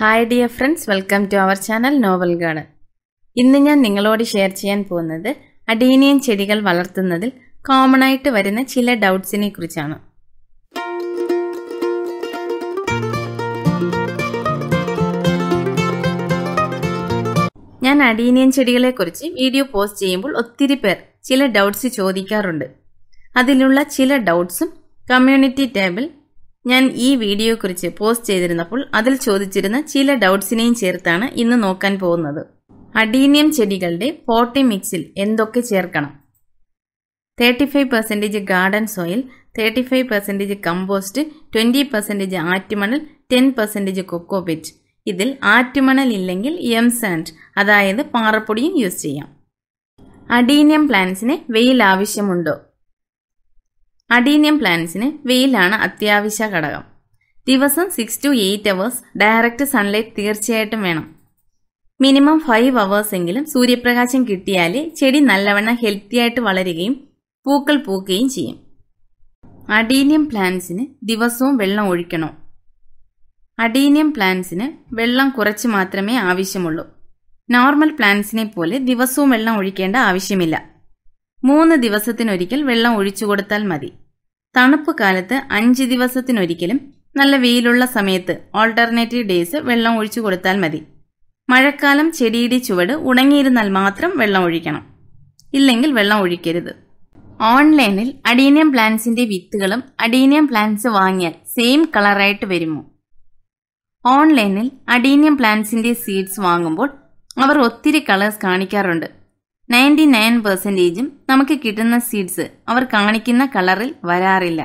hi dear friends welcome to our channel നോവൽ ഗാർഡ് ഇന്ന് ഞാൻ നിങ്ങളോട് ഷെയർ ചെയ്യാൻ പോകുന്നത് അഡീനിയൻ ചെടികൾ വളർത്തുന്നതിൽ കോമൺ ആയിട്ട് വരുന്ന ചില ഡൗട്ട്സിനെ കുറിച്ചാണ് ഞാൻ അഡീനിയൻ ചെടികളെക്കുറിച്ച് വീഡിയോ പോസ്റ്റ് ചെയ്യുമ്പോൾ ഒത്തിരി പേർ ചില ഡൗട്ട്സ് ചോദിക്കാറുണ്ട് അതിലുള്ള ചില ഡൗട്ട്സും കമ്മ്യൂണിറ്റി ടേബിൾ ഞാൻ ഈ വീഡിയോ കുറിച്ച് പോസ്റ്റ് ചെയ്തിരുന്നപ്പോൾ അതിൽ ചോദിച്ചിരുന്ന ചില ഡൗട്ട്സിനെയും ചേർത്താണ് ഇന്ന് നോക്കാൻ പോകുന്നത് അഡീനിയം ചെടികളുടെ പോട്ടി മിക്സിൽ എന്തൊക്കെ ചേർക്കണം thirty five percentage garden soil thirty five percentage compost twenty percentage ആറ്റുമണൽ ടെൻ പെർസെൻറ്റേജ് കൊക്കോപിറ്റ് ഇതിൽ ആറ്റുമണൽ ഇല്ലെങ്കിൽ എം സാൻഡ് അതായത് പാറപ്പൊടിയും യൂസ് ചെയ്യാം അഡീനിയം പ്ലാന്റ്സിന് വെയിൽ ആവശ്യമുണ്ടോ അഡീനിയം പ്ലാന്റ്സിന് വെയിലാണ് അത്യാവശ്യ ഘടകം ദിവസം six to eight hours direct sunlight തീർച്ചയായിട്ടും വേണം മിനിമം ഫൈവ് അവേഴ്സ് എങ്കിലും സൂര്യപ്രകാശം കിട്ടിയാലേ ചെടി നല്ലവണ്ണം ഹെൽത്തി ആയിട്ട് വളരുകയും പൂക്കൾ പൂക്കുകയും ചെയ്യും അഡീനിയം പ്ലാന്റ്സിന് ദിവസവും വെള്ളം ഒഴിക്കണോ അഡീനിയം പ്ലാന്റ്സിന് വെള്ളം കുറച്ച് മാത്രമേ ആവശ്യമുള്ളൂ നോർമൽ പ്ലാന്റ്സിനെ പോലെ ദിവസവും വെള്ളം ഒഴിക്കേണ്ട ആവശ്യമില്ല മൂന്ന് ദിവസത്തിനൊരിക്കൽ വെള്ളം ഒഴിച്ചു കൊടുത്താൽ മതി തണുപ്പ് കാലത്ത് അഞ്ച് ദിവസത്തിനൊരിക്കലും നല്ല വെയിലുള്ള സമയത്ത് ഓൾട്ടർനേറ്റീവ് ഡേയ്സ് വെള്ളം ഒഴിച്ചു കൊടുത്താൽ മതി മഴക്കാലം ചെടിയുടെ ചുവട് ഉണങ്ങിയിരുന്നാൽ മാത്രം വെള്ളം ഒഴിക്കണം ഇല്ലെങ്കിൽ വെള്ളം ഒഴിക്കരുത് ഓൺലൈനിൽ അഡീനിയം പ്ലാന്റ്സിന്റെ വിത്തുകളും അഡീനിയം പ്ലാന്റ്സ് വാങ്ങിയാൽ സെയിം കളറായിട്ട് വരുമോ ഓൺലൈനിൽ അഡീനിയം പ്ലാന്റ്സിന്റെ സീഡ്സ് വാങ്ങുമ്പോൾ അവർ ഒത്തിരി കളേഴ്സ് കാണിക്കാറുണ്ട് നയൻറ്റി നയൻ പെർസെൻറ്റേജും നമുക്ക് കിട്ടുന്ന സീഡ്സ് അവർ കാണിക്കുന്ന കളറിൽ വരാറില്ല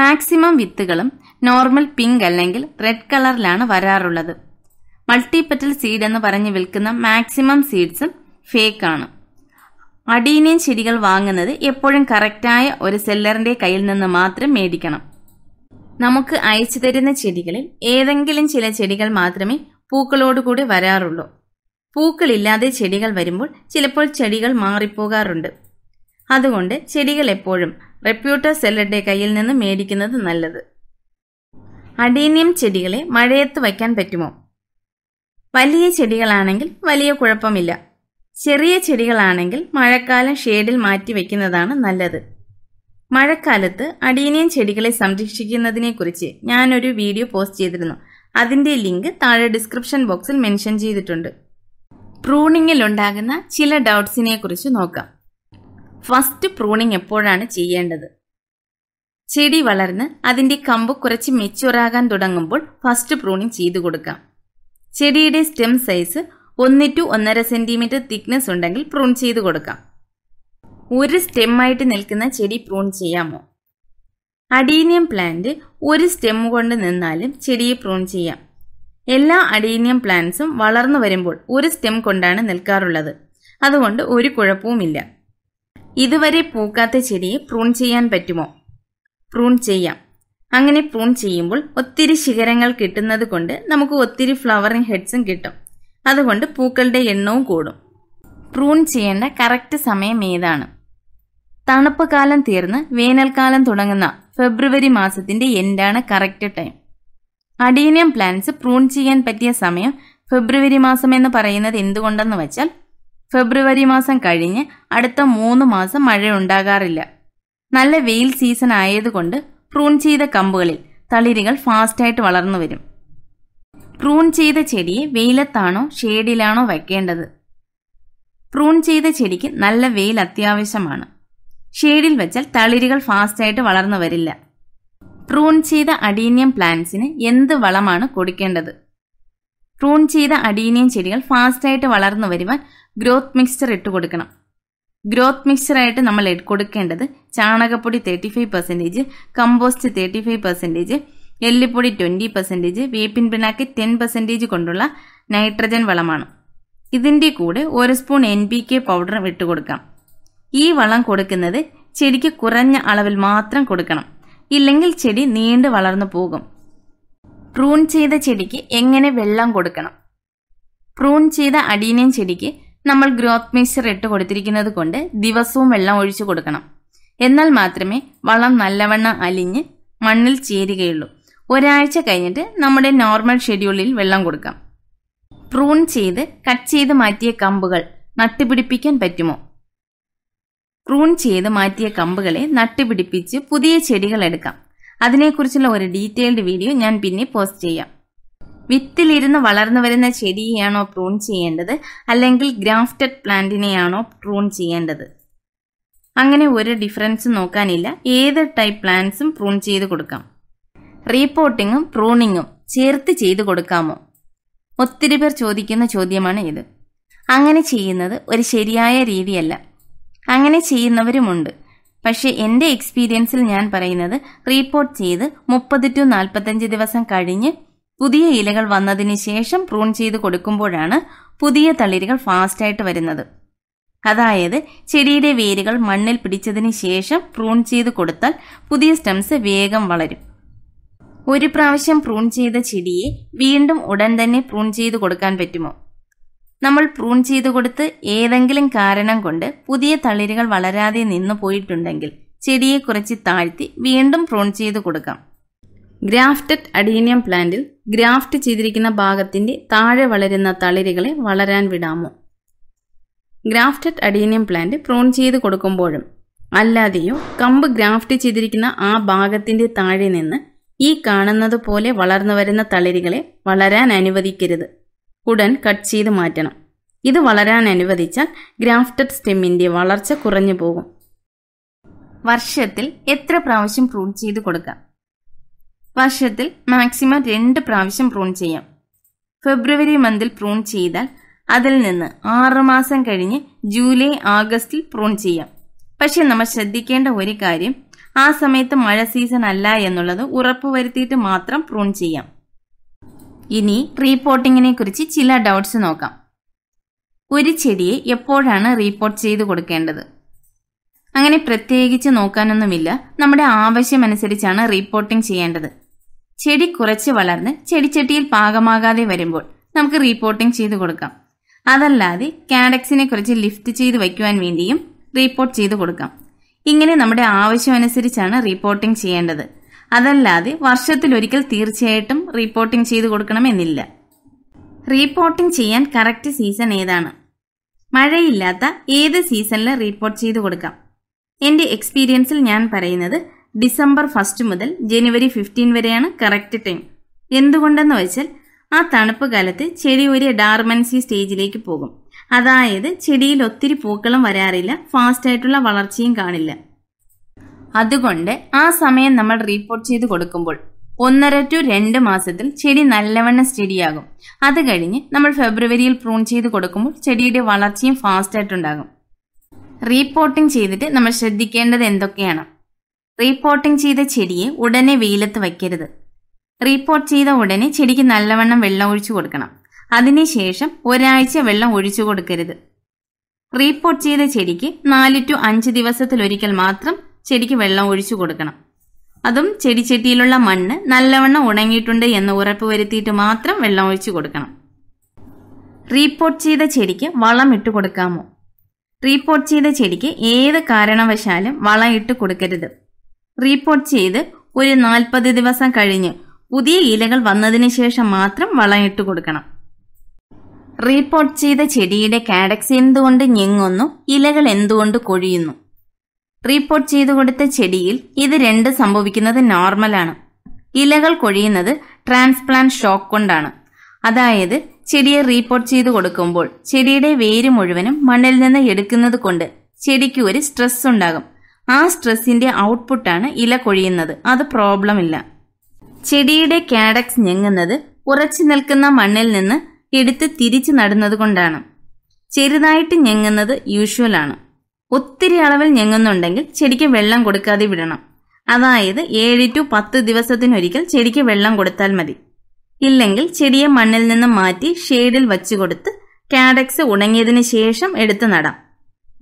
മാക്സിമം വിത്തുകളും നോർമൽ പിങ്ക് അല്ലെങ്കിൽ റെഡ് കളറിലാണ് വരാറുള്ളത് മൾട്ടിപെറ്റൽ സീഡ് എന്ന് പറഞ്ഞ് വിൽക്കുന്ന മാക്സിമം സീഡ്സും ഫേക്ക് ആണ് അടീനിയൻ ചെടികൾ വാങ്ങുന്നത് എപ്പോഴും കറക്റ്റായ ഒരു സെല്ലറിന്റെ കയ്യിൽ നിന്ന് മാത്രം മേടിക്കണം നമുക്ക് അയച്ചു തരുന്ന ചെടികളിൽ ഏതെങ്കിലും ചില ചെടികൾ മാത്രമേ പൂക്കളോടുകൂടി വരാറുള്ളൂ പൂക്കളില്ലാതെ ചെടികൾ വരുമ്പോൾ ചിലപ്പോൾ ചെടികൾ മാറിപ്പോകാറുണ്ട് അതുകൊണ്ട് ചെടികൾ എപ്പോഴും റെപ്യൂട്ടർ സെല്ലറുടെ കയ്യിൽ നിന്ന് മേടിക്കുന്നത് നല്ലത് അഡീനിയം ചെടികളെ മഴയത്ത് വയ്ക്കാൻ പറ്റുമോ വലിയ ചെടികളാണെങ്കിൽ വലിയ കുഴപ്പമില്ല ചെറിയ ചെടികളാണെങ്കിൽ മഴക്കാലം ഷേഡിൽ മാറ്റി വയ്ക്കുന്നതാണ് നല്ലത് മഴക്കാലത്ത് അടീനിയൻ ചെടികളെ സംരക്ഷിക്കുന്നതിനെക്കുറിച്ച് ഞാനൊരു വീഡിയോ പോസ്റ്റ് ചെയ്തിരുന്നു അതിൻ്റെ ലിങ്ക് താഴെ ഡിസ്ക്രിപ്ഷൻ ബോക്സിൽ മെൻഷൻ ചെയ്തിട്ടുണ്ട് പ്രൂണിങ്ങിൽ ഉണ്ടാകുന്ന ചില ഡൗട്ട്സിനെ കുറിച്ച് നോക്കാം ഫസ്റ്റ് പ്രൂണിങ് എപ്പോഴാണ് ചെയ്യേണ്ടത് ചെടി വളർന്ന് അതിൻ്റെ കമ്പ് കുറച്ച് മെച്ചുറാകാൻ തുടങ്ങുമ്പോൾ ഫസ്റ്റ് പ്രൂണിങ് ചെയ്തു കൊടുക്കാം ചെടിയുടെ സ്റ്റെം സൈസ് ഒന്ന് ടു ഒന്നര സെൻറ്റിമീറ്റർ തിക്നെസ് ഉണ്ടെങ്കിൽ പ്രൂൺ ചെയ്തു കൊടുക്കാം ഒരു സ്റ്റെമ്മായിട്ട് നിൽക്കുന്ന ചെടി പ്രൂൺ ചെയ്യാമോ അഡീനിയം പ്ലാന്റ് ഒരു സ്റ്റെം കൊണ്ട് നിന്നാലും ചെടിയെ പ്രൂൺ ചെയ്യാം എല്ലാ അഡീനിയം പ്ലാന്റ്സും വളർന്നു വരുമ്പോൾ ഒരു സ്റ്റെം കൊണ്ടാണ് നിൽക്കാറുള്ളത് അതുകൊണ്ട് ഒരു കുഴപ്പവുമില്ല ഇതുവരെ പൂക്കാത്ത ചെടിയെ പ്രൂൺ ചെയ്യാൻ പറ്റുമോ പ്രൂൺ ചെയ്യാം അങ്ങനെ പ്രൂൺ ചെയ്യുമ്പോൾ ഒത്തിരി ശിഖരങ്ങൾ കിട്ടുന്നത് കൊണ്ട് നമുക്ക് ഒത്തിരി ഫ്ലവറിങ് ഹെഡ്സും കിട്ടും അതുകൊണ്ട് പൂക്കളുടെ എണ്ണവും കൂടും പ്രൂൺ ചെയ്യേണ്ട കറക്റ്റ് സമയം ഏതാണ് തണുപ്പ് കാലം തീർന്ന് വേനൽക്കാലം തുടങ്ങുന്ന ഫെബ്രുവരി മാസത്തിന്റെ എൻഡാണ് correct time adenium plants prune ചെയ്യാൻ പറ്റിയ സമയം ഫെബ്രുവരി മാസം എന്ന് പറയുന്നത് എന്തുകൊണ്ടെന്ന് വെച്ചാൽ ഫെബ്രുവരി മാസം കഴിഞ്ഞ് അടുത്ത മൂന്ന് മാസം മഴ ഉണ്ടാകാറില്ല നല്ല വെയിൽ സീസൺ ആയതുകൊണ്ട് പ്രൂൺ ചെയ്ത കമ്പുകളിൽ തളിരുകൾ ഫാസ്റ്റായിട്ട് വളർന്നു വരും പ്രൂൺ ചെയ്ത ചെടിയെ വെയിലത്താണോ ഷേഡിലാണോ വയ്ക്കേണ്ടത് പ്രൂൺ ചെയ്ത ചെടിക്ക് നല്ല വെയിൽ അത്യാവശ്യമാണ് ഷേഡിൽ വെച്ചാൽ തളിരുകൾ ഫാസ്റ്റായിട്ട് വളർന്നു വരില്ല പ്രൂൺ ചെയ്ത അഡീനിയം പ്ലാന്റ്സിന് എന്ത് വളമാണ് കൊടുക്കേണ്ടത് പ്രൂൺ ചെയ്ത അഡീനിയം ചെടികൾ ഫാസ്റ്റായിട്ട് വളർന്നു വരുവാൻ ഗ്രോത്ത് മിക്സ്ചർ ഇട്ട് കൊടുക്കണം ഗ്രോത്ത് മിക്സ്ചറായിട്ട് നമ്മൾ കൊടുക്കേണ്ടത് ചാണകപ്പൊടി thirty five percentage compost thirty five percentage എല്ലിപ്പൊടി ട്വൻറ്റി പെർസെൻറ്റേജ് വേപ്പിൻ പിണാക്ക് ടെൻ പെർസെൻറ്റേജ് കൊണ്ടുള്ള നൈട്രജൻ വളമാണ് ഇതിൻ്റെ കൂടെ ഒരു സ്പൂൺ എൻ പി കെ പൗഡറും ഇട്ട് കൊടുക്കാം ഈ വളം കൊടുക്കുന്നത് ചെടിക്ക് കുറഞ്ഞ അളവിൽ മാത്രം കൊടുക്കണം ഇല്ലെങ്കിൽ ചെടി നീണ്ടു വളർന്നു പോകും പ്രൂൺ ചെയ്ത ചെടിക്ക് എങ്ങനെ വെള്ളം കൊടുക്കണം പ്രൂൺ ചെയ്ത അടീനിയം ചെടിക്ക് നമ്മൾ ഗ്രോത്ത് മിക്സ്ചർ ഇട്ട് കൊടുത്തിരിക്കുന്നത് കൊണ്ട് ദിവസവും വെള്ളം ഒഴിച്ചു കൊടുക്കണം എന്നാൽ മാത്രമേ വളം നല്ലവണ്ണം അലിഞ്ഞ് മണ്ണിൽ ചേരുകയുള്ളൂ ഒരാഴ്ച കഴിഞ്ഞിട്ട് നമ്മുടെ നോർമൽ ഷെഡ്യൂളിൽ വെള്ളം കൊടുക്കാം പ്രൂൺ ചെയ്ത് കട്ട് ചെയ്ത് മാറ്റിയ കമ്പുകൾ നട്ടുപിടിപ്പിക്കാൻ പറ്റുമോ പ്രൂൺ ചെയ്ത് മാറ്റിയ കമ്പുകളെ നട്ടുപിടിപ്പിച്ച് പുതിയ ചെടികൾ എടുക്കാം അതിനെക്കുറിച്ചുള്ള ഒരു ഡീറ്റെയിൽഡ് വീഡിയോ ഞാൻ പിന്നെ പോസ്റ്റ് ചെയ്യാം വിത്തിലിരുന്ന് വളർന്നു വരുന്ന ചെടിയെയാണോ പ്രൂൺ ചെയ്യേണ്ടത് അല്ലെങ്കിൽ ഗ്രാഫ്റ്റഡ് പ്ലാന്റിനെയാണോ പ്രൂൺ ചെയ്യേണ്ടത് അങ്ങനെ ഒരു ഡിഫറൻസും നോക്കാനില്ല ഏത് ടൈപ്പ് പ്ലാന്റ്സും പ്രൂൺ ചെയ്ത് കൊടുക്കാം റീപോട്ടിങ്ങും പ്രൂണിങ്ങും ചേർത്ത് ചെയ്തു കൊടുക്കാമോ ഒത്തിരി പേർ ചോദിക്കുന്ന ചോദ്യമാണ് ഇത് അങ്ങനെ ചെയ്യുന്നത് ഒരു ശരിയായ രീതിയല്ല അങ്ങനെ ചെയ്യുന്നവരുമുണ്ട് പക്ഷേ എൻ്റെ എക്സ്പീരിയൻസിൽ ഞാൻ പറയുന്നത് റീപ്പോർട്ട് ചെയ്ത് മുപ്പത് ടു നാൽപ്പത്തഞ്ച് ദിവസം കഴിഞ്ഞ് പുതിയ ഇലകൾ വന്നതിന് ശേഷം പ്രൂൺ ചെയ്ത് കൊടുക്കുമ്പോഴാണ് പുതിയ തളിരുകൾ ഫാസ്റ്റായിട്ട് വരുന്നത് അതായത് ചെടിയുടെ വേരുകൾ മണ്ണിൽ പിടിച്ചതിന് ശേഷം പ്രൂൺ ചെയ്ത് കൊടുത്താൽ പുതിയ സ്റ്റംസ് വേഗം വളരും ഒരു പ്രാവശ്യം പ്രൂൺ ചെയ്ത ചെടിയെ വീണ്ടും ഉടൻ തന്നെ പ്രൂൺ ചെയ്ത് കൊടുക്കാൻ പറ്റുമോ നമ്മൾ പ്രൂൺ ചെയ്തു കൊടുത്ത് ഏതെങ്കിലും കാരണം കൊണ്ട് പുതിയ തളിരുകൾ വളരാതെ നിന്നു പോയിട്ടുണ്ടെങ്കിൽ ചെടിയെ കുറച്ച് താഴ്ത്തി വീണ്ടും പ്രൂൺ ചെയ്തു കൊടുക്കാം ഗ്രാഫ്റ്റഡ് അഡീനിയം പ്ലാന്റിൽ ഗ്രാഫ്റ്റ് ചെയ്തിരിക്കുന്ന ഭാഗത്തിന്റെ താഴെ വളരുന്ന തളിരുകളെ വളരാൻ വിടാമോ ഗ്രാഫ്റ്റഡ് അഡീനിയം പ്ലാന്റ് പ്രൂൺ ചെയ്ത് കൊടുക്കുമ്പോഴും അല്ലാതെയോ കമ്പ് ഗ്രാഫ്റ്റ് ചെയ്തിരിക്കുന്ന ആ ഭാഗത്തിന്റെ താഴെ നിന്ന് ഈ കാണുന്നത് പോലെ വളർന്നു വരുന്ന തളിരുകളെ വളരാൻ അനുവദിക്കരുത് ഉടൻ കട്ട് ചെയ്ത് മാറ്റണം ഇത് വളരാൻ അനുവദിച്ചാൽ ഗ്രാഫ്റ്റഡ് സ്റ്റെമ്മിൻ്റെ വളർച്ച കുറഞ്ഞു പോകും വർഷത്തിൽ എത്ര പ്രാവശ്യം പ്രൂൺ ചെയ്ത് കൊടുക്കാം വർഷത്തിൽ മാക്സിമം രണ്ട് പ്രാവശ്യം പ്രൂൺ ചെയ്യാം ഫെബ്രുവരി മന്തിൽ പ്രൂൺ ചെയ്താൽ അതിൽ നിന്ന് ആറുമാസം കഴിഞ്ഞ് ജൂലൈ ആഗസ്റ്റിൽ പ്രൂൺ ചെയ്യാം പക്ഷെ നമ്മൾ ശ്രദ്ധിക്കേണ്ട ഒരു കാര്യം ആ സമയത്ത് മഴ സീസൺ അല്ല എന്നുള്ളത് ഉറപ്പുവരുത്തിയിട്ട് മാത്രം പ്രൂൺ ചെയ്യാം ഇനി റീപോട്ടിങ്ങിനെ കുറിച്ച് ചില ഡൗട്ട്സ് നോക്കാം ഒരു ചെടിയെ എപ്പോഴാണ് റീപോട്ട് ചെയ്ത് കൊടുക്കേണ്ടത് അങ്ങനെ പ്രത്യേകിച്ച് നോക്കാനൊന്നുമില്ല നമ്മുടെ ആവശ്യമനുസരിച്ചാണ് റീപോട്ടിംഗ് ചെയ്യേണ്ടത് ചെടി കുറച്ച് വളർന്ന് ചെടിച്ചട്ടിയിൽ പാകമാകാതെ വരുമ്പോൾ നമുക്ക് റീപോട്ടിംഗ് ചെയ്ത് കൊടുക്കാം അതല്ലാതെ കാഡക്സിനെ കുറിച്ച് ലിഫ്റ്റ് ചെയ്ത് വയ്ക്കുവാൻ വേണ്ടിയും റീപോർട്ട് ചെയ്ത് കൊടുക്കാം ഇങ്ങനെ നമ്മുടെ ആവശ്യമനുസരിച്ചാണ് റീപോർട്ടിംഗ് ചെയ്യേണ്ടത് അതല്ലാതെ വർഷത്തിലൊരിക്കൽ തീർച്ചയായിട്ടും റിപ്പോർട്ടിംഗ് ചെയ്തു കൊടുക്കണമെന്നില്ല റീപോർട്ടിംഗ് ചെയ്യാൻ കറക്റ്റ് സീസൺ ഏതാണ് മഴയില്ലാത്ത ഏത് സീസണിൽ റിപ്പോർട്ട് ചെയ്തു കൊടുക്കാം എൻ്റെ എക്സ്പീരിയൻസിൽ ഞാൻ പറയുന്നത് ഡിസംബർ ഫസ്റ്റ് മുതൽ ജനുവരി ഫിഫ്റ്റീൻ വരെയാണ് കറക്റ്റ് ടൈം എന്തുകൊണ്ടെന്ന് വെച്ചാൽ ആ തണുപ്പ് കാലത്ത് ചെടി ഒരു ഡാർമൻസി സ്റ്റേജിലേക്ക് പോകും അതായത് ചെടിയിൽ ഒത്തിരി പൂക്കളും വരാറില്ല ഫാസ്റ്റായിട്ടുള്ള വളർച്ചയും കാണില്ല അതുകൊണ്ട് ആ സമയം നമ്മൾ റീപ്പോർട്ട് ചെയ്ത് കൊടുക്കുമ്പോൾ ഒന്നര ടു രണ്ട് മാസത്തിൽ ചെടി നല്ലവണ്ണം സ്റ്റഡിയാകും അത് കഴിഞ്ഞ് നമ്മൾ ഫെബ്രുവരിയിൽ പ്രൂൺ ചെയ്ത് കൊടുക്കുമ്പോൾ ചെടിയുടെ വളർച്ചയും ഫാസ്റ്റായിട്ടുണ്ടാകും റീപോർട്ടിംഗ് ചെയ്തിട്ട് നമ്മൾ ശ്രദ്ധിക്കേണ്ടത് എന്തൊക്കെയാണ് റീപോർട്ടിംഗ് ചെയ്ത ചെടിയെ ഉടനെ വെയിലത്ത് വയ്ക്കരുത് റീപ്പോർട്ട് ചെയ്ത ഉടനെ ചെടിക്ക് നല്ലവണ്ണം വെള്ളം ഒഴിച്ചു കൊടുക്കണം അതിനുശേഷം ഒരാഴ്ച വെള്ളം ഒഴിച്ചു കൊടുക്കരുത് റീപ്പോർട്ട് ചെയ്ത ചെടിക്ക് നാല് ടു അഞ്ച് ദിവസത്തിലൊരിക്കൽ മാത്രം ചെടിക്ക് വെള്ളം ഒഴിച്ചു കൊടുക്കണം അതും ചെടിച്ചട്ടിയിലുള്ള മണ്ണ് നല്ലവണ്ണം ഉണങ്ങിയിട്ടുണ്ട് എന്ന് ഉറപ്പ് വരുത്തിയിട്ട് മാത്രം വെള്ളം ഒഴിച്ചു കൊടുക്കണം റീപോർട്ട് ചെയ്ത ചെടിക്ക് വളം ഇട്ട് കൊടുക്കാമോ റീപോർട്ട് ചെയ്ത ചെടിക്ക് ഏത് കാരണവശാലും വളം ഇട്ട് കൊടുക്കരുത് റീപോർട്ട് ചെയ്ത് ഒരു നാൽപ്പത് ദിവസം കഴിഞ്ഞ് പുതിയ ഇലകൾ വന്നതിന് ശേഷം മാത്രം വളം ഇട്ട് കൊടുക്കണം റീപോർട്ട് ചെയ്ത ചെടിയുടെ കാഡക്സ് എന്തുകൊണ്ട് ഞെങ്ങുന്നു ഇലകൾ എന്തുകൊണ്ട് കൊഴിയുന്നു റീപ്പോർട്ട് ചെയ്തു കൊടുത്ത ചെടിയിൽ ഇത് രണ്ട് സംഭവിക്കുന്നത് നോർമലാണ് ഇലകൾ കൊഴിയുന്നത് ട്രാൻസ്പ്ലാന്റ് ഷോക്ക് കൊണ്ടാണ് അതായത് ചെടിയെ റീപ്പോർട്ട് ചെയ്തു കൊടുക്കുമ്പോൾ ചെടിയുടെ വേര് മുഴുവനും മണ്ണിൽ നിന്ന് എടുക്കുന്നത് കൊണ്ട് ചെടിക്ക് ഒരു സ്ട്രെസ് ഉണ്ടാകും ആ സ്ട്രെസ്സിന്റെ ഔട്ട്പുട്ടാണ് ഇല കൊഴിയുന്നത് അത് പ്രോബ്ലം ഇല്ല ചെടിയുടെ കാഡക്സ് ഞെങ്ങുന്നത് ഉറച്ചു നിൽക്കുന്ന മണ്ണിൽ നിന്ന് എടുത്ത് തിരിച്ചു നടുന്നത് കൊണ്ടാണ് ചെറുതായിട്ട് ഞെങ്ങുന്നത് ആണ് ഒത്തിരി അളവിൽ ഞെങ്ങുന്നുണ്ടെങ്കിൽ ചെടിക്ക് വെള്ളം കൊടുക്കാതെ വിടണം അതായത് ഏഴ് ടു പത്ത് ദിവസത്തിനൊരിക്കൽ ചെടിക്ക് വെള്ളം കൊടുത്താൽ മതി ഇല്ലെങ്കിൽ ചെടിയെ മണ്ണിൽ നിന്ന് മാറ്റി ഷെയ്ഡിൽ വച്ചു കൊടുത്ത് കാഡക്സ് ഉണങ്ങിയതിന് ശേഷം എടുത്തു നടാം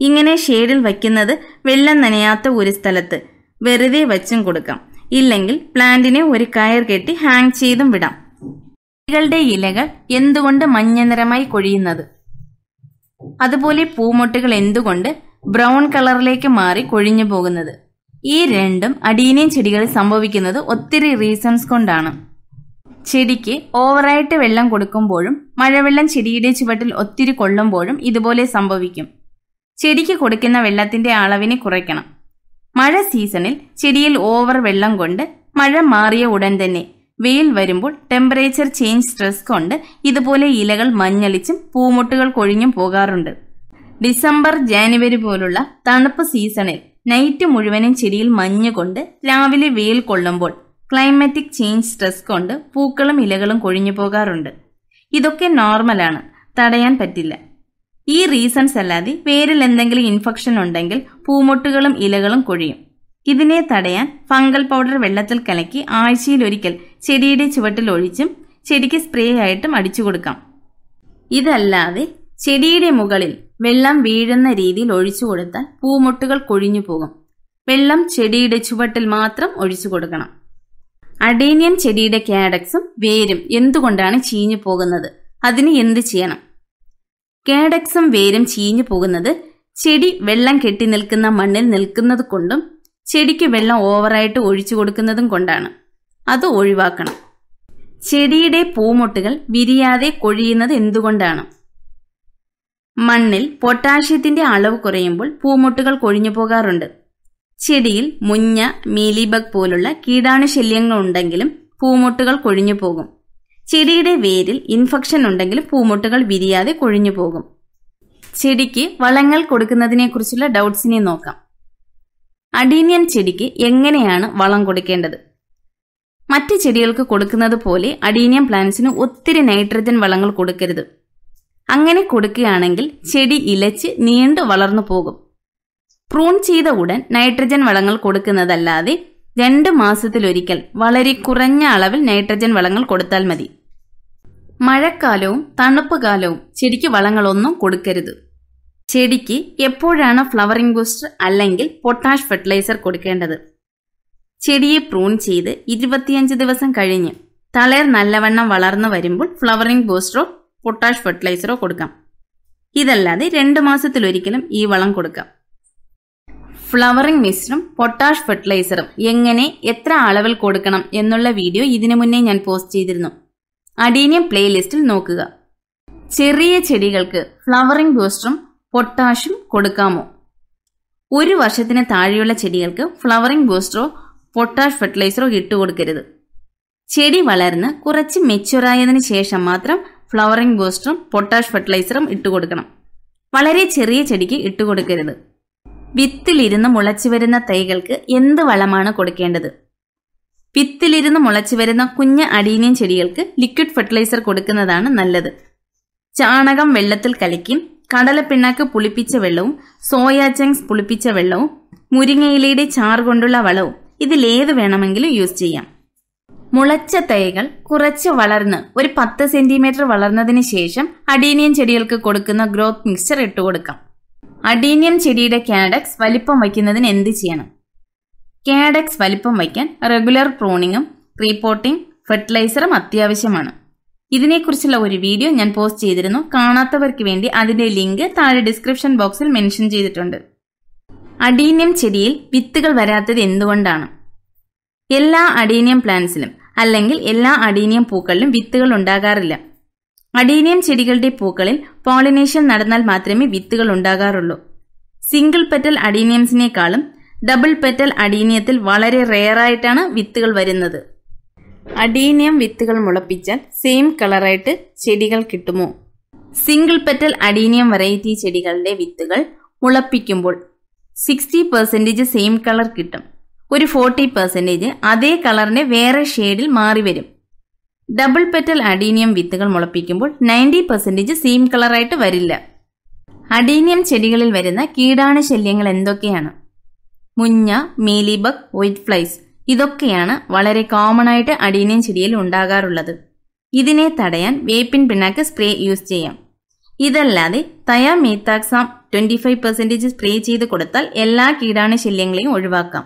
ഇങ്ങനെ ഷെയ്ഡിൽ വയ്ക്കുന്നത് വെള്ളം നനയാത്ത ഒരു സ്ഥലത്ത് വെറുതെ വച്ചും കൊടുക്കാം ഇല്ലെങ്കിൽ പ്ലാന്റിനെ ഒരു കയർ കെട്ടി ഹാങ് ചെയ്തും വിടാം ചെടികളുടെ ഇലകൾ എന്തുകൊണ്ട് മഞ്ഞ നിറമായി കൊഴിയുന്നത് അതുപോലെ പൂമൊട്ടുകൾ എന്തുകൊണ്ട് ബ്രൗൺ കളറിലേക്ക് മാറി കൊഴിഞ്ഞു പോകുന്നത് ഈ രണ്ടും അഡീനിയം ചെടികളിൽ സംഭവിക്കുന്നത് ഒത്തിരി റീസൺസ് കൊണ്ടാണ് ചെടിക്ക് ഓവറായിട്ട് വെള്ളം കൊടുക്കുമ്പോഴും മഴവെള്ളം ചെടിയുടെ ചുവട്ടിൽ ഒത്തിരി കൊള്ളുമ്പോഴും ഇതുപോലെ സംഭവിക്കും ചെടിക്ക് കൊടുക്കുന്ന വെള്ളത്തിന്റെ അളവിനെ കുറയ്ക്കണം മഴ സീസണിൽ ചെടിയിൽ ഓവർ വെള്ളം കൊണ്ട് മഴ മാറിയ ഉടൻ തന്നെ വെയിൽ വരുമ്പോൾ ടെമ്പറേച്ചർ ചേഞ്ച് സ്ട്രെസ് കൊണ്ട് ഇതുപോലെ ഇലകൾ മഞ്ഞളിച്ചും പൂമുട്ടുകൾ കൊഴിഞ്ഞും പോകാറുണ്ട് ഡിസംബർ ജാനുവരി പോലുള്ള തണുപ്പ് സീസണിൽ നൈറ്റ് മുഴുവനും ചെടിയിൽ മഞ്ഞ് കൊണ്ട് രാവിലെ വെയിൽ കൊള്ളുമ്പോൾ ക്ലൈമാറ്റിക് ചേഞ്ച് സ്ട്രെസ് കൊണ്ട് പൂക്കളും ഇലകളും കൊഴിഞ്ഞു പോകാറുണ്ട് ഇതൊക്കെ നോർമലാണ് തടയാൻ പറ്റില്ല ഈ റീസൺസ് അല്ലാതെ പേരിൽ എന്തെങ്കിലും ഇൻഫെക്ഷൻ ഉണ്ടെങ്കിൽ പൂമൊട്ടുകളും ഇലകളും കൊഴിയും ഇതിനെ തടയാൻ ഫംഗൽ പൗഡർ വെള്ളത്തിൽ കലക്കി ആഴ്ചയിലൊരിക്കൽ ചെടിയുടെ ചുവട്ടിൽ ഒഴിച്ചും ചെടിക്ക് സ്പ്രേ ആയിട്ടും അടിച്ചു കൊടുക്കാം ഇതല്ലാതെ ചെടിയുടെ മുകളിൽ വെള്ളം വീഴുന്ന രീതിയിൽ ഒഴിച്ചു കൊടുത്താൽ പൂമൊട്ടുകൾ കൊഴിഞ്ഞു പോകും വെള്ളം ചെടിയുടെ ചുവട്ടിൽ മാത്രം ഒഴിച്ചു കൊടുക്കണം അഡേനിയം ചെടിയുടെ കാഡക്സും വേരും എന്തുകൊണ്ടാണ് ചീഞ്ഞു പോകുന്നത് അതിന് എന്ത് ചെയ്യണം കാഡക്സും വേരും ചീഞ്ഞു പോകുന്നത് ചെടി വെള്ളം കെട്ടി നിൽക്കുന്ന മണ്ണിൽ നിൽക്കുന്നത് കൊണ്ടും ചെടിക്ക് വെള്ളം ഓവറായിട്ട് ഒഴിച്ചു കൊടുക്കുന്നതും കൊണ്ടാണ് അത് ഒഴിവാക്കണം ചെടിയുടെ പൂമൊട്ടുകൾ വിരിയാതെ കൊഴിയുന്നത് എന്തുകൊണ്ടാണ് മണ്ണിൽ പൊട്ടാഷ്യത്തിന്റെ അളവ് കുറയുമ്പോൾ പൂമൊട്ടുകൾ കൊഴിഞ്ഞു പോകാറുണ്ട് ചെടിയിൽ മുഞ്ഞ മീലിബഗ് പോലുള്ള കീടാണുശല്യങ്ങൾ ഉണ്ടെങ്കിലും പൂമൊട്ടുകൾ കൊഴിഞ്ഞു പോകും ചെടിയുടെ വേരിൽ ഇൻഫെക്ഷൻ ഉണ്ടെങ്കിലും പൂമൊട്ടുകൾ വിരിയാതെ കൊഴിഞ്ഞു പോകും ചെടിക്ക് വളങ്ങൾ കൊടുക്കുന്നതിനെക്കുറിച്ചുള്ള ഡൗട്ട്സിനെ നോക്കാം അഡീനിയം ചെടിക്ക് എങ്ങനെയാണ് വളം കൊടുക്കേണ്ടത് മറ്റ് ചെടികൾക്ക് കൊടുക്കുന്നത് പോലെ അഡീനിയം പ്ലാന്റ്സിന് ഒത്തിരി നൈട്രജൻ വളങ്ങൾ കൊടുക്കരുത് അങ്ങനെ കൊടുക്കുകയാണെങ്കിൽ ചെടി ഇലച്ച് നീണ്ടു വളർന്നു പോകും പ്രൂൺ ചെയ്ത ഉടൻ നൈട്രജൻ വളങ്ങൾ കൊടുക്കുന്നതല്ലാതെ രണ്ട് മാസത്തിലൊരിക്കൽ വളരെ കുറഞ്ഞ അളവിൽ നൈട്രജൻ വളങ്ങൾ കൊടുത്താൽ മതി മഴക്കാലവും തണുപ്പ് കാലവും ചെടിക്ക് വളങ്ങളൊന്നും കൊടുക്കരുത് ചെടിക്ക് എപ്പോഴാണ് ഫ്ലവറിംഗ് ബൂസ്റ്റർ അല്ലെങ്കിൽ പൊട്ടാഷ് ഫെർട്ടിലൈസർ കൊടുക്കേണ്ടത് ചെടിയെ പ്രൂൺ ചെയ്ത് ഇരുപത്തിയഞ്ച് ദിവസം കഴിഞ്ഞ് തളയർ നല്ലവണ്ണം വളർന്നു വരുമ്പോൾ ഫ്ലവറിംഗ് ബൂസ്റ്ററോ പൊട്ടാഷ് ഫെർട്ടിലൈസറോ കൊടുക്കാം ഇതല്ലാതെ രണ്ട് മാസത്തിലൊരിക്കലും ഈ വളം കൊടുക്കാം ഫ്ലവറിംഗ് മിസ്റ്റും പൊട്ടാഷ് ഫെർട്ടിലൈസറും എങ്ങനെ എത്ര അളവിൽ കൊടുക്കണം എന്നുള്ള വീഡിയോ ഇതിനു മുന്നേ ഞാൻ പോസ്റ്റ് ചെയ്തിരുന്നു അഡീനിയം പ്ലേലിസ്റ്റിൽ നോക്കുക ചെറിയ ചെടികൾക്ക് ഫ്ലവറിംഗ് ബൂസ്റ്ററും പൊട്ടാഷും കൊടുക്കാമോ ഒരു വർഷത്തിന് താഴെയുള്ള ചെടികൾക്ക് ഫ്ലവറിംഗ് ബൂസ്റ്ററോ പൊട്ടാഷ് ഫെർട്ടിലൈസറോ ഇട്ടുകൊടുക്കരുത് ചെടി വളർന്ന് കുറച്ച് മെച്ചുറായതിനു ശേഷം മാത്രം ഫ്ലവറിംഗ് ബൂസ്റ്ററും പൊട്ടാഷ് ഫെർട്ടിലൈസറും ഇട്ട് കൊടുക്കണം വളരെ ചെറിയ ചെടിക്ക് ഇട്ട് കൊടുക്കരുത് വിത്തിലിരുന്ന് മുളച്ചു വരുന്ന തൈകൾക്ക് എന്ത് വളമാണ് കൊടുക്കേണ്ടത് വിത്തിലിരുന്ന് മുളച്ചു വരുന്ന കുഞ്ഞ് അടീനിയൻ ചെടികൾക്ക് ലിക്വിഡ് ഫെർട്ടിലൈസർ കൊടുക്കുന്നതാണ് നല്ലത് ചാണകം വെള്ളത്തിൽ കലക്കിയും കടലപ്പിണ്ണാക്ക് പുളിപ്പിച്ച വെള്ളവും സോയാ ചങ്സ് പുളിപ്പിച്ച വെള്ളവും മുരിങ്ങയിലയുടെ ചാർ കൊണ്ടുള്ള വളവും ഇതിലേത് വേണമെങ്കിലും യൂസ് ചെയ്യാം മുളച്ച തൈകൾ കുറച്ച് വളർന്ന് ഒരു പത്ത് സെന്റിമീറ്റർ വളർന്നതിന് ശേഷം അഡീനിയം ചെടികൾക്ക് കൊടുക്കുന്ന ഗ്രോത്ത് മിക്സ്ചർ ഇട്ട് കൊടുക്കാം അഡീനിയം ചെടിയുടെ കാഡക്സ് വലിപ്പം വയ്ക്കുന്നതിന് എന്ത് ചെയ്യണം കാഡക്സ് വലിപ്പം വയ്ക്കാൻ റെഗുലർ പ്രോണിങ്ങും റീപോർട്ടിംഗ് ഫെർട്ടിലൈസറും അത്യാവശ്യമാണ് ഇതിനെക്കുറിച്ചുള്ള ഒരു വീഡിയോ ഞാൻ പോസ്റ്റ് ചെയ്തിരുന്നു കാണാത്തവർക്ക് വേണ്ടി അതിന്റെ ലിങ്ക് താഴെ ഡിസ്ക്രിപ്ഷൻ ബോക്സിൽ മെൻഷൻ ചെയ്തിട്ടുണ്ട് അഡീനിയം ചെടിയിൽ വിത്തുകൾ വരാത്തത് എന്തുകൊണ്ടാണ് എല്ലാ അഡീനിയം പ്ലാന്റ്സിലും അല്ലെങ്കിൽ എല്ലാ അഡീനിയം പൂക്കളിലും വിത്തുകൾ ഉണ്ടാകാറില്ല അഡീനിയം ചെടികളുടെ പൂക്കളിൽ പോളിനേഷൻ നടന്നാൽ മാത്രമേ വിത്തുകൾ ഉണ്ടാകാറുള്ളൂ സിംഗിൾ പെറ്റൽ അഡീനിയംസിനേക്കാളും ഡബിൾ പെറ്റൽ അഡീനിയത്തിൽ വളരെ റെയറായിട്ടാണ് വിത്തുകൾ വരുന്നത് അഡീനിയം വിത്തുകൾ മുളപ്പിച്ചാൽ സെയിം കളറായിട്ട് ചെടികൾ കിട്ടുമോ സിംഗിൾ പെറ്റൽ അഡീനിയം വെറൈറ്റി ചെടികളുടെ വിത്തുകൾ മുളപ്പിക്കുമ്പോൾ സിക്സ്റ്റി പെർസെൻറ്റേജ് സെയിം കളർ കിട്ടും ഒരു ഫോർട്ടി പെർസെൻറ്റേജ് അതേ കളറിന് വേറെ ഷെയ്ഡിൽ മാറി വരും ഡബിൾ പെറ്റൽ അഡീനിയം വിത്തുകൾ മുളപ്പിക്കുമ്പോൾ നയൻറ്റി പെർസെൻറ്റേജ് സെയിം കളറായിട്ട് വരില്ല അഡീനിയം ചെടികളിൽ വരുന്ന കീടാണു ശല്യങ്ങൾ എന്തൊക്കെയാണ് മുഞ്ഞ മീലിബക് വൈറ്റ് ഫ്ലൈസ് ഇതൊക്കെയാണ് വളരെ കോമൺ ആയിട്ട് അഡീനിയം ചെടിയിൽ ഉണ്ടാകാറുള്ളത് ഇതിനെ തടയാൻ വേപ്പിൻ പിണ്ണാക്ക് സ്പ്രേ യൂസ് ചെയ്യാം ഇതല്ലാതെ thiamethoxam twenty five percentage spray ചെയ്ത് കൊടുത്താൽ എല്ലാ കീടാണു ശല്യങ്ങളെയും ഒഴിവാക്കാം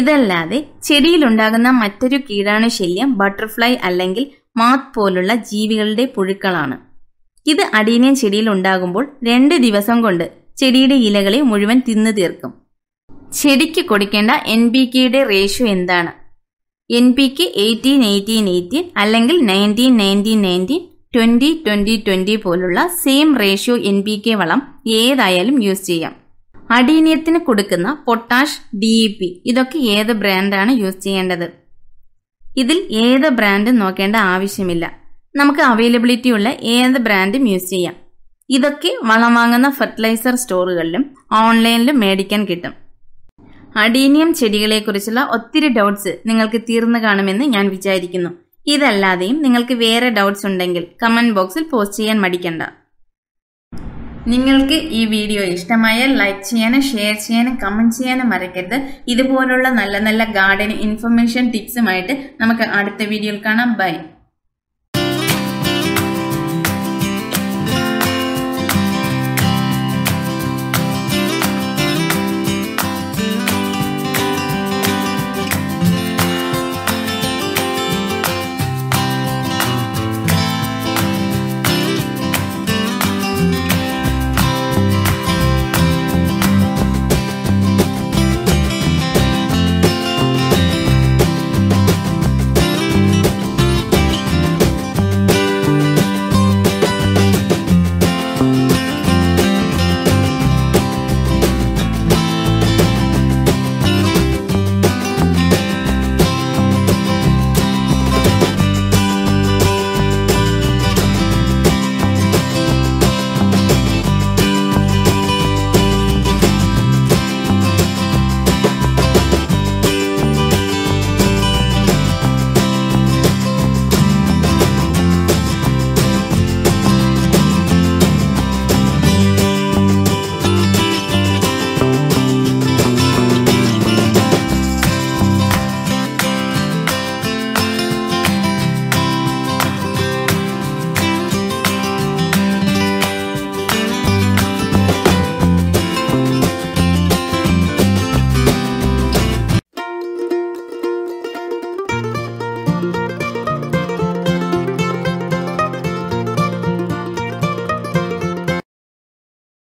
ഇതല്ലാതെ ചെടിയിലുണ്ടാകുന്ന മറ്റൊരു കീടാണു ശല്യം ബട്ടർഫ്ലൈ അല്ലെങ്കിൽ മാത്ത് പോലുള്ള ജീവികളുടെ പുഴുക്കളാണ് ഇത് അടീനിയം ചെടിയിൽ ഉണ്ടാകുമ്പോൾ രണ്ട് ദിവസം കൊണ്ട് ചെടിയുടെ ഇലകളെ മുഴുവൻ തിന്നു തീർക്കും ചെടിക്ക് കൊടുക്കേണ്ട എൻ പി കെയുടെ റേഷ്യോ എന്താണ് N P K eighteen eighteen eighteen അല്ലെങ്കിൽ nineteen nineteen nineteen twenty twenty twenty പോലുള്ള same ratio N P K വളം ഏതായാലും യൂസ് ചെയ്യാം അഡീനിയത്തിന് കൊടുക്കുന്ന പൊട്ടാഷ് ഡി ഇ പി ഇതൊക്കെ ഏത് ബ്രാൻഡാണ് യൂസ് ചെയ്യേണ്ടത് ഇതിൽ ഏത് ബ്രാൻഡ് നോക്കേണ്ട ആവശ്യമില്ല നമുക്ക് അവൈലബിലിറ്റി ഉള്ള ഏത് ബ്രാൻഡും യൂസ് ചെയ്യാം ഇതൊക്കെ വളം വാങ്ങുന്ന ഫെർട്ടിലൈസർ സ്റ്റോറുകളിലും ഓൺലൈനിലും മേടിക്കാൻ കിട്ടും അഡീനിയം ചെടികളെക്കുറിച്ചുള്ള ഒത്തിരി ഡൗട്ട്സ് നിങ്ങൾക്ക് തീർന്നു കാണുമെന്ന് ഞാൻ വിചാരിക്കുന്നു ഇതല്ലാതെയും നിങ്ങൾക്ക് വേറെ ഡൗട്ട്സ് ഉണ്ടെങ്കിൽ കമന്റ് ബോക്സിൽ പോസ്റ്റ് ചെയ്യാൻ മടിക്കണ്ട നിങ്ങൾക്ക് ഈ വീഡിയോ ഇഷ്ടമായാൽ ലൈക്ക് ചെയ്യാനും ഷെയർ ചെയ്യാനും കമൻറ്റ് ചെയ്യാനും മറക്കരുത് ഇതുപോലുള്ള നല്ല നല്ല ഗാർഡനിങ് ഇൻഫർമേഷൻ ടിപ്സുമായിട്ട് നമുക്ക് അടുത്ത വീഡിയോയിൽ കാണാം ബൈ